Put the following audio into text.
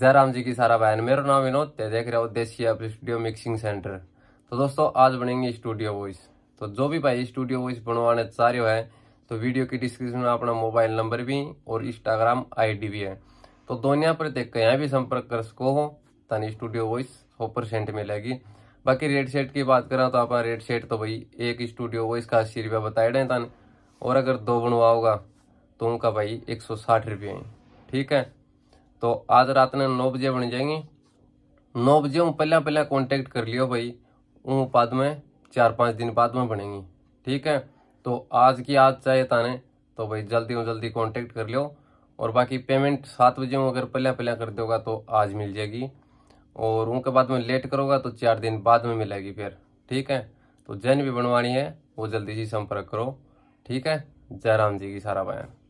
जयराम जी की सारा बहन मेरा नाम विनोद है देख रहे हो देसी आप स्टूडियो मिक्सिंग सेंटर तो दोस्तों आज बनेंगे स्टूडियो वॉइस तो जो भी भाई स्टूडियो वॉइस बनवाने चाह रहे हो है तो वीडियो की डिस्क्रिप्शन में अपना मोबाइल नंबर भी और इंस्टाग्राम आईडी भी है तो दोनिया पर देख कर यहाँ भी संपर्क कर सको हो तानी स्टूडियो वॉइस सौ परसेंट मिलेगी बाकी रेट सेट की बात करें तो अपना रेट सेट तो भाई एक स्टूडियो वॉइस का अस्सी रुपया बताए डें तान और अगर दो बनवाओगा तो उनका भाई एक सौ साठ रुपये ठीक है तो आज रात ने नौ बजे बन जाएंगी नौ बजे हूँ पहला पहला कॉन्टेक्ट कर लियो भाई हूँ बाद में चार पाँच दिन बाद में बनेंगी ठीक है तो आज की आज चाहिए ताने तो भाई जल्दी हूँ जल्दी कॉन्टेक्ट कर लियो और बाकी पेमेंट सात बजे हूँ अगर पहला पहला कर दोगा तो आज मिल जाएगी और उनके बाद में लेट करोगा तो चार दिन बाद में मिलेगी फिर ठीक है तो जैन भी बनवानी है वो जल्दी जी संपर्क करो ठीक है जयराम जी की सारा बयान